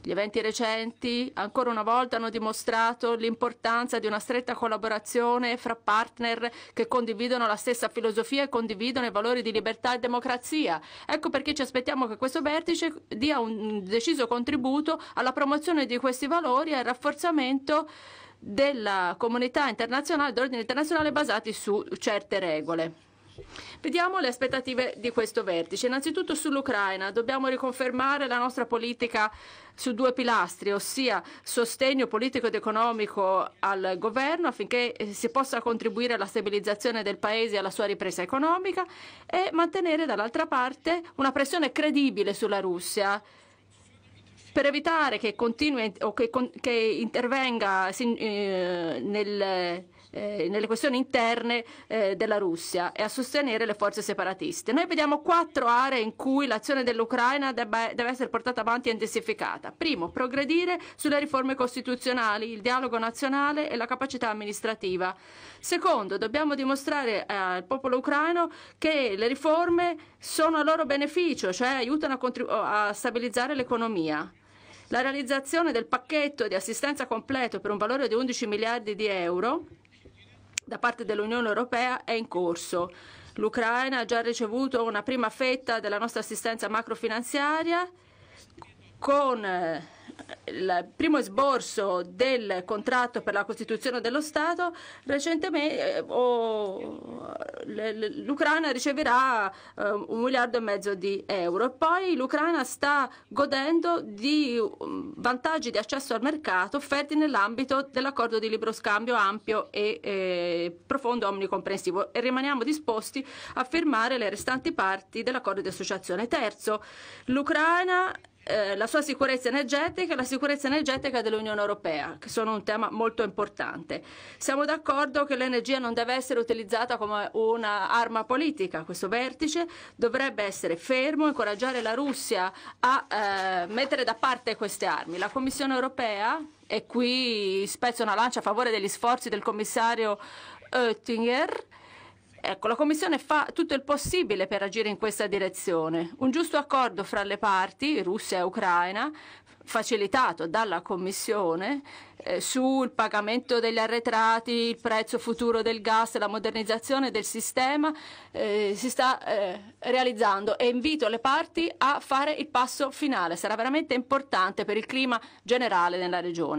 Gli eventi recenti ancora una volta hanno dimostrato l'importanza di una stretta collaborazione fra partner che condividono la stessa filosofia e condividono i valori di libertà e democrazia. Ecco perché ci aspettiamo che questo vertice dia un deciso contributo alla promozione di questi valori e al rafforzamento della comunità internazionale, dell'ordine internazionale basati su certe regole. Vediamo le aspettative di questo vertice. Innanzitutto sull'Ucraina dobbiamo riconfermare la nostra politica su due pilastri, ossia sostegno politico ed economico al governo affinché eh, si possa contribuire alla stabilizzazione del Paese e alla sua ripresa economica e mantenere dall'altra parte una pressione credibile sulla Russia per evitare che continui o che, che intervenga eh, nel eh, nelle questioni interne eh, della Russia e a sostenere le forze separatiste. Noi vediamo quattro aree in cui l'azione dell'Ucraina deve essere portata avanti e intensificata. Primo, progredire sulle riforme costituzionali, il dialogo nazionale e la capacità amministrativa. Secondo, dobbiamo dimostrare eh, al popolo ucraino che le riforme sono a loro beneficio, cioè aiutano a, a stabilizzare l'economia. La realizzazione del pacchetto di assistenza completo per un valore di 11 miliardi di euro da parte dell'Unione Europea è in corso. L'Ucraina ha già ricevuto una prima fetta della nostra assistenza macrofinanziaria con eh, il primo esborso del contratto per la Costituzione dello Stato, recentemente oh, l'Ucraina riceverà eh, un miliardo e mezzo di euro. poi l'Ucraina sta godendo di mm, vantaggi di accesso al mercato offerti nell'ambito dell'accordo di libero scambio ampio e eh, profondo omnicomprensivo e rimaniamo disposti a firmare le restanti parti dell'accordo di associazione. Terzo, l'Ucraina, eh, la sua sicurezza energetica, la sicurezza sicurezza energetica dell'Unione Europea, che sono un tema molto importante. Siamo d'accordo che l'energia non deve essere utilizzata come un'arma politica. Questo vertice dovrebbe essere fermo, incoraggiare la Russia a eh, mettere da parte queste armi. La Commissione Europea, e qui spezzo una lancia a favore degli sforzi del commissario Oettinger, Ecco, la Commissione fa tutto il possibile per agire in questa direzione. Un giusto accordo fra le parti, Russia e Ucraina, facilitato dalla Commissione eh, sul pagamento degli arretrati, il prezzo futuro del gas, la modernizzazione del sistema eh, si sta eh, realizzando e invito le parti a fare il passo finale. Sarà veramente importante per il clima generale nella regione.